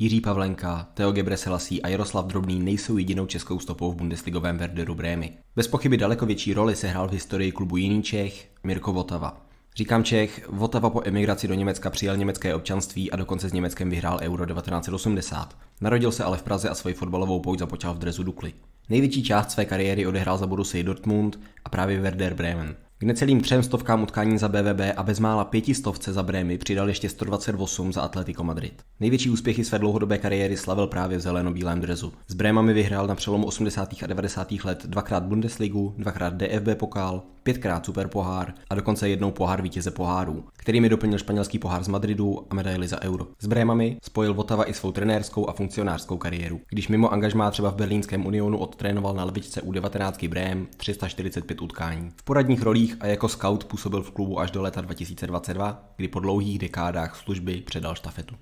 Jiří Pavlenka, Teo Gebreselasí a Jaroslav Drobný nejsou jedinou českou stopou v Bundesligovém Werderu Brémy. Bez pochyby daleko větší roli hrál v historii klubu jiný Čech, Mirko Votava. Říkám Čech, Votava po emigraci do Německa přijal německé občanství a dokonce s Německem vyhrál Euro 1980. Narodil se ale v Praze a svoji fotbalovou pouť započal v drezu Dukli. Největší část své kariéry odehrál za Borussia Dortmund a právě Werder Bremen – k necelým třem stovkám utkání za BVB a bezmála pětistovce za Brémy přidal ještě 128 za Atletico Madrid. Největší úspěchy své dlouhodobé kariéry slavil právě v zeleno-bílém drezu. S Brémami vyhrál na přelomu 80. a 90. let dvakrát Bundesligu, dvakrát DFB pokal, pětkrát superpohár a dokonce jednou pohár vítěze pohárů, kterými doplnil španělský pohár z Madridu a medaili za euro. S Brémami spojil Votava i svou trenérskou a funkcionářskou kariéru. Když mimo angažmá třeba v berlínském unionu odtrénoval na levičce u 19 Brém 345 utkání. V poradních rolích a jako scout působil v klubu až do leta 2022, kdy po dlouhých dekádách služby předal štafetu.